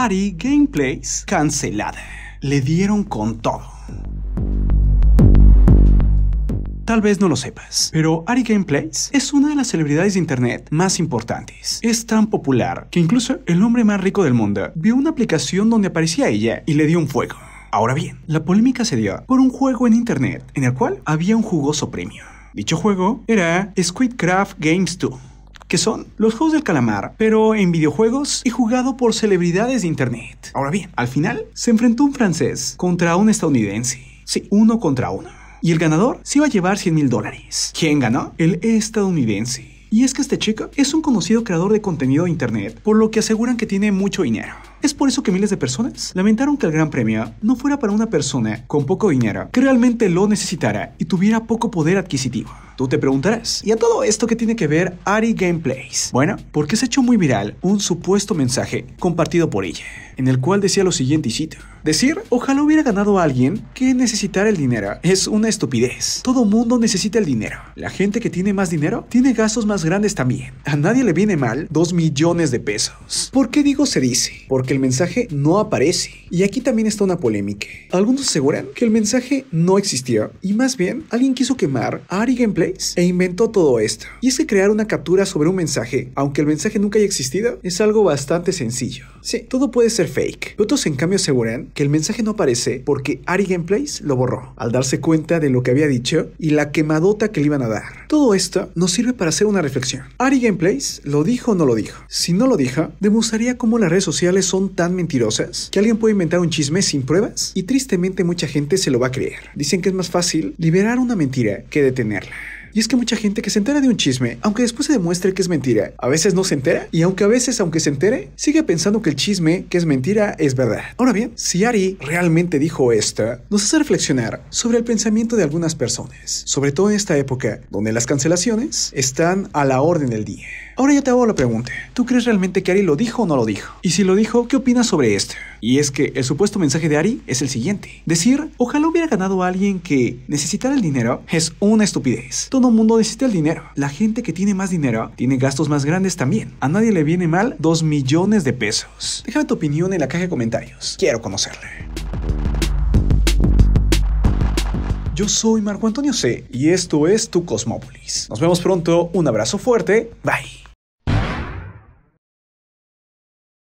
Ari Gameplays cancelada. Le dieron con todo. Tal vez no lo sepas, pero Ari Gameplays es una de las celebridades de internet más importantes. Es tan popular que incluso el hombre más rico del mundo vio una aplicación donde aparecía ella y le dio un fuego. Ahora bien, la polémica se dio por un juego en internet en el cual había un jugoso premio. Dicho juego era Squidcraft Games 2 que son los juegos del calamar, pero en videojuegos y jugado por celebridades de internet. Ahora bien, al final se enfrentó un francés contra un estadounidense. Sí, uno contra uno. Y el ganador se iba a llevar 100 mil dólares. ¿Quién ganó? El estadounidense. Y es que este chico es un conocido creador de contenido de internet, por lo que aseguran que tiene mucho dinero. Es por eso que miles de personas lamentaron que el Gran Premio no fuera para una persona con poco dinero, que realmente lo necesitara y tuviera poco poder adquisitivo. Tú te preguntarás, ¿y a todo esto qué tiene que ver Ari Gameplays? Bueno, porque se ha hecho muy viral un supuesto mensaje compartido por ella, en el cual decía lo siguiente y cito. Decir, ojalá hubiera ganado a alguien que necesitara el dinero es una estupidez. Todo mundo necesita el dinero. La gente que tiene más dinero tiene gastos más grandes también. A nadie le viene mal 2 millones de pesos. ¿Por qué digo se dice? Porque que el mensaje no aparece. Y aquí también está una polémica. Algunos aseguran que el mensaje no existió y más bien alguien quiso quemar a Ari Gameplays e inventó todo esto. Y es que crear una captura sobre un mensaje, aunque el mensaje nunca haya existido, es algo bastante sencillo. Sí, todo puede ser fake. Otros en cambio aseguran que el mensaje no aparece porque Ari Gameplays lo borró al darse cuenta de lo que había dicho y la quemadota que le iban a dar. Todo esto nos sirve para hacer una reflexión. Ari Gameplays lo dijo o no lo dijo. Si no lo dijo, demostraría cómo las redes sociales son tan mentirosas que alguien puede inventar un chisme sin pruebas y tristemente mucha gente se lo va a creer. Dicen que es más fácil liberar una mentira que detenerla. Y es que mucha gente que se entera de un chisme, aunque después se demuestre que es mentira, a veces no se entera y aunque a veces, aunque se entere, sigue pensando que el chisme que es mentira es verdad. Ahora bien, si Ari realmente dijo esto, nos hace reflexionar sobre el pensamiento de algunas personas, sobre todo en esta época donde las cancelaciones están a la orden del día. Ahora yo te hago la pregunta, ¿tú crees realmente que Ari lo dijo o no lo dijo? Y si lo dijo, ¿qué opinas sobre esto? Y es que el supuesto mensaje de Ari es el siguiente. Decir, ojalá hubiera ganado a alguien que necesitara el dinero es una estupidez. Todo mundo necesita el dinero. La gente que tiene más dinero tiene gastos más grandes también. A nadie le viene mal 2 millones de pesos. Déjame tu opinión en la caja de comentarios. Quiero conocerle. Yo soy Marco Antonio C y esto es Tu Cosmópolis. Nos vemos pronto, un abrazo fuerte, bye.